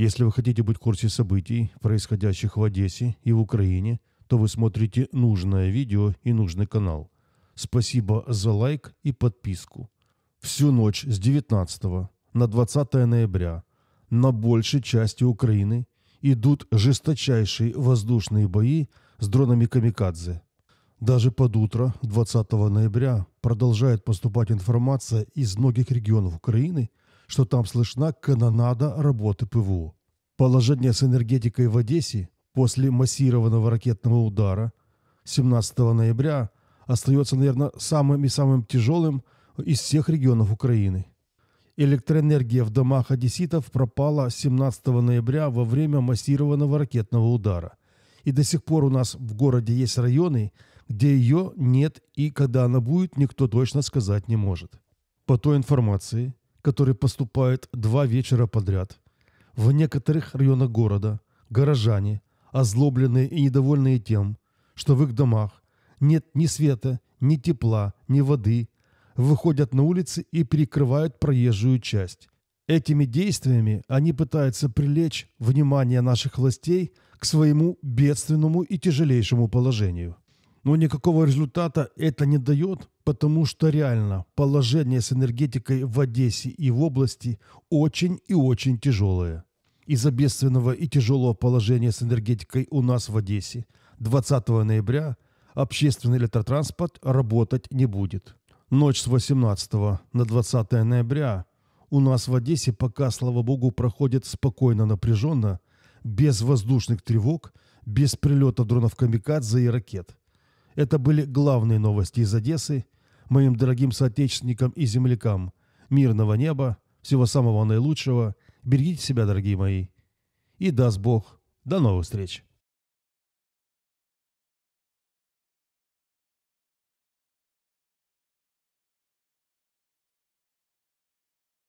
Если вы хотите быть в курсе событий, происходящих в Одессе и в Украине, то вы смотрите нужное видео и нужный канал. Спасибо за лайк и подписку. Всю ночь с 19 на 20 ноября на большей части Украины идут жесточайшие воздушные бои с дронами «Камикадзе». Даже под утро 20 ноября продолжает поступать информация из многих регионов Украины что там слышна канонада работы ПВО. Положение с энергетикой в Одессе после массированного ракетного удара 17 ноября остается, наверное, самым и самым тяжелым из всех регионов Украины. Электроэнергия в домах одесситов пропала 17 ноября во время массированного ракетного удара. И до сих пор у нас в городе есть районы, где ее нет и когда она будет, никто точно сказать не может. По той информации, которые поступают два вечера подряд. В некоторых районах города горожане, озлобленные и недовольные тем, что в их домах нет ни света, ни тепла, ни воды, выходят на улицы и перекрывают проезжую часть. Этими действиями они пытаются прилечь внимание наших властей к своему бедственному и тяжелейшему положению. Но никакого результата это не дает, потому что реально положение с энергетикой в Одессе и в области очень и очень тяжелое. Из-за бедственного и тяжелого положения с энергетикой у нас в Одессе 20 ноября общественный электротранспорт работать не будет. Ночь с 18 на 20 ноября у нас в Одессе пока, слава богу, проходит спокойно, напряженно, без воздушных тревог, без прилета дронов «Камикадзе» и ракет. Это были главные новости из Одессы – моим дорогим соотечественникам и землякам. Мирного неба, всего самого наилучшего. Берегите себя, дорогие мои. И даст Бог. До новых встреч.